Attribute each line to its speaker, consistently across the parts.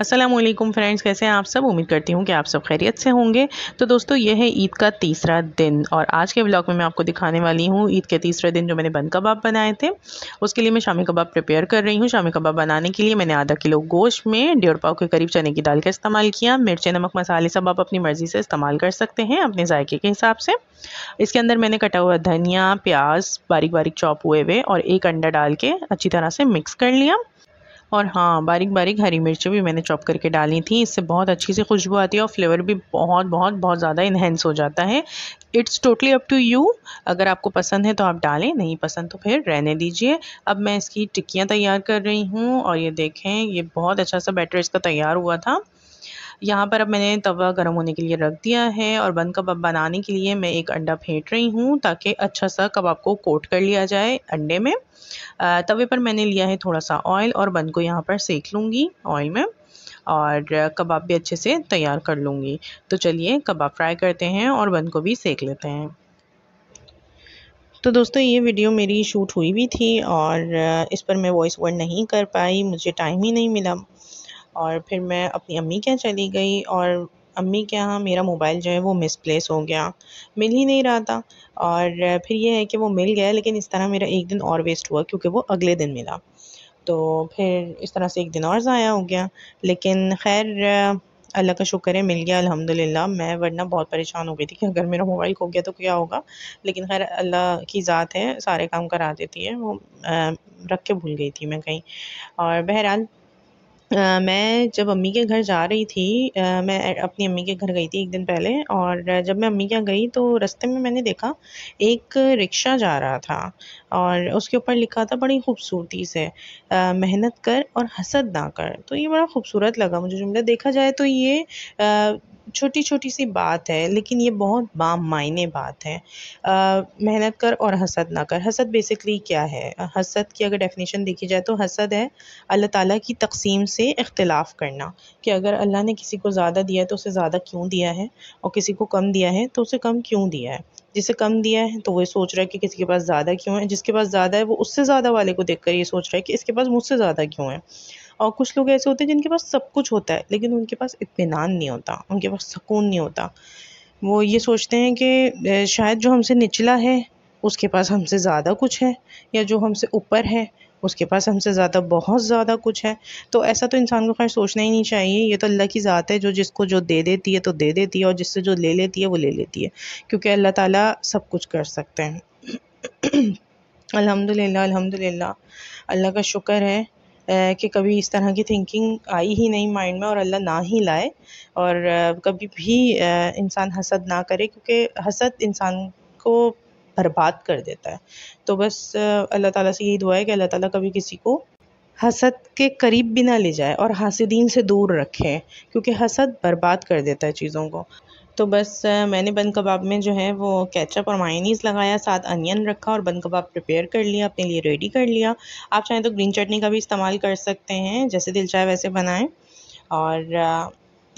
Speaker 1: Aslam friends कैसे हैं आप सब उम्मीद करती हूँ कि आप सब खैरियत से होंगे तो दोस्तों यह है ईद का तीसरा दिन और आज के ब्लॉग में मैं आपको दिखाने वाली हूँ ईद के तीसरे दिन जो मैंने बन कबाब बनाए थे उसके लिए मैं शामी कबाब प्रिपेयर कर रही हूँ शामी कबाब बनाने के लिए मैंने आधा किलो गोश्त में डेढ़ पाव के करीब चने की दाल का इस्तेमाल किया मिर्चें नमक मसाले सब आप अपनी मर्ज़ी से इस्तेमाल कर सकते हैं अपने जायके के हिसाब से इसके अंदर मैंने कटा हुआ धनिया प्याज बारीक बारीक चॉप हुए हुए और एक अंडा डाल के अच्छी तरह से मिक्स कर लिया और हाँ बारीक बारीक हरी मिर्ची भी मैंने चॉप करके डाली थी इससे बहुत अच्छी सी खुशबू आती है और फ्लेवर भी बहुत बहुत बहुत ज़्यादा इन्हेंस हो जाता है it's totally up to you अगर आपको पसंद है तो आप डालें नहीं पसंद तो फिर रहने दीजिए अब मैं इसकी टिक्कियाँ तैयार कर रही हूँ और ये देखें ये बहुत अच्छा सा बैटर इसका तैयार हुआ था यहाँ पर अब मैंने तवा गर्म होने के लिए रख दिया है और बन कबाब बनाने के लिए मैं एक अंडा फेंट रही हूँ ताकि अच्छा सा कबाब को कोट कर लिया जाए अंडे में तवे पर मैंने लिया है थोड़ा सा ऑयल और बन को यहाँ पर सेक लूँगी ऑयल में और कबाब भी अच्छे से तैयार कर लूँगी तो चलिए कबाब फ्राई करते हैं और बन को भी सेक लेते हैं तो दोस्तों ये वीडियो मेरी शूट हुई भी थी और इस पर मैं वॉइस ओवर नहीं कर पाई मुझे टाइम ही नहीं मिला और फिर मैं अपनी अम्मी के चली गई और अम्मी के यहाँ मेरा मोबाइल जो है वो मिसप्लेस हो गया मिल ही नहीं रहा था और फिर ये है कि वो मिल गया लेकिन इस तरह मेरा एक दिन और वेस्ट हुआ क्योंकि वो अगले दिन मिला तो फिर इस तरह से एक दिन और ज़ाया हो गया लेकिन खैर अल्लाह का शुक्र है मिल गया अल्हम्दुलिल्लाह मैं वरना बहुत परेशान हो गई थी कि अगर मेरा मोबाइल खो गया तो क्या होगा लेकिन खैर अल्लाह की ज़ात है सारे काम करा देती है वो रख के भूल गई थी मैं कहीं और बहरहाल आ, मैं जब अम्मी के घर जा रही थी आ, मैं अपनी अम्मी के घर गई थी एक दिन पहले और जब मैं अम्मी के यहाँ गई तो रास्ते में मैंने देखा एक रिक्शा जा रहा था और उसके ऊपर लिखा था बड़ी खूबसूरती से मेहनत कर और हसद ना कर तो ये बड़ा खूबसूरत लगा मुझे जुमला देखा जाए तो ये छोटी छोटी सी बात है लेकिन ये बहुत बाम मायने बात है मेहनत कर और हसद ना कर हसद बेसिकली क्या है हसद की अगर डेफिनेशन देखी जाए तो हसद है अल्लाह ताला की तकसीम से इख्तलाफ करना कि अगर अल्लाह ने किसी को ज़्यादा दिया है तो उसे ज़्यादा क्यों दिया है और किसी को कम दिया है तो उसे कम क्यों दिया है जिसे कम दिया है तो वह सोच रहा है कि किसी के पास ज़्यादा क्यों है जिसके पास ज़्यादा है वो उससे ज़्यादा वाले को देख कर ये सोच रहा है कि इसके पास मुझसे ज़्यादा क्यों है और कुछ लोग ऐसे होते हैं जिनके पास सब कुछ होता है लेकिन उनके पास इतमान नहीं होता उनके पास सुकून नहीं होता वो ये सोचते हैं कि शायद जो हमसे निचला है उसके पास हमसे ज़्यादा कुछ है या जो हमसे ऊपर है उसके पास हमसे ज़्यादा बहुत ज़्यादा कुछ है तो ऐसा तो इंसान को खैर सोचना ही नहीं चाहिए ये तो अल्लाह की ज़ात है जो जिसको जो दे देती है तो दे देती है और जिससे जो ले लेती है वो ले लेती है क्योंकि अल्लाह ताला सब कुछ कर सकते हैं अल्हम्दुलिल्लाह अल्हम्दुलिल्लाह अल्लाह का शुक्र है कि कभी इस तरह की थिंकिंग आई ही नहीं माइंड में और अल्लाह ना ही लाए और कभी भी इंसान हसद ना करे क्योंकि हसद इंसान को बर्बाद कर देता है तो बस अल्लाह ताला से यही दुआ है कि अल्लाह ताला कभी किसी को हसद के करीब भी ना ले जाए और हासिदीन से दूर रखें क्योंकि हसद बर्बाद कर देता है चीज़ों को तो बस मैंने बंद कबाब में जो है वो केचप और मायनीस लगाया साथ अनियन रखा और बंद कबाब प्रिपेयर कर लिया अपने लिए रेडी कर लिया आप चाहें तो ग्रीन चटनी का भी इस्तेमाल कर सकते हैं जैसे दिल चाहे वैसे बनाएं और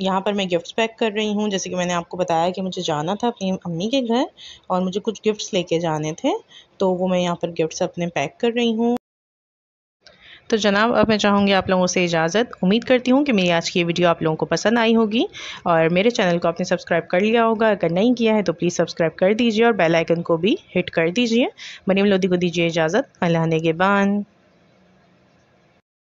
Speaker 1: यहाँ पर मैं गिफ्ट्स पैक कर रही हूँ जैसे कि मैंने आपको बताया कि मुझे जाना था अपनी अम्मी के घर और मुझे कुछ गिफ्ट्स लेके जाने थे तो वो मैं यहाँ पर गिफ्ट्स अपने पैक कर रही हूँ तो जनाब अब मैं चाहूँगी आप लोगों से इजाज़त उम्मीद करती हूँ कि मेरी आज की ये वीडियो आप लोगों को पसंद आई होगी और मेरे चैनल को आपने सब्सक्राइब कर लिया होगा अगर नहीं किया है तो प्लीज़ सब्सक्राइब कर दीजिए और बेलाइकन को भी हिट कर दीजिए मनीम लोधी को दीजिए इजाज़त अल्लाह ने के बान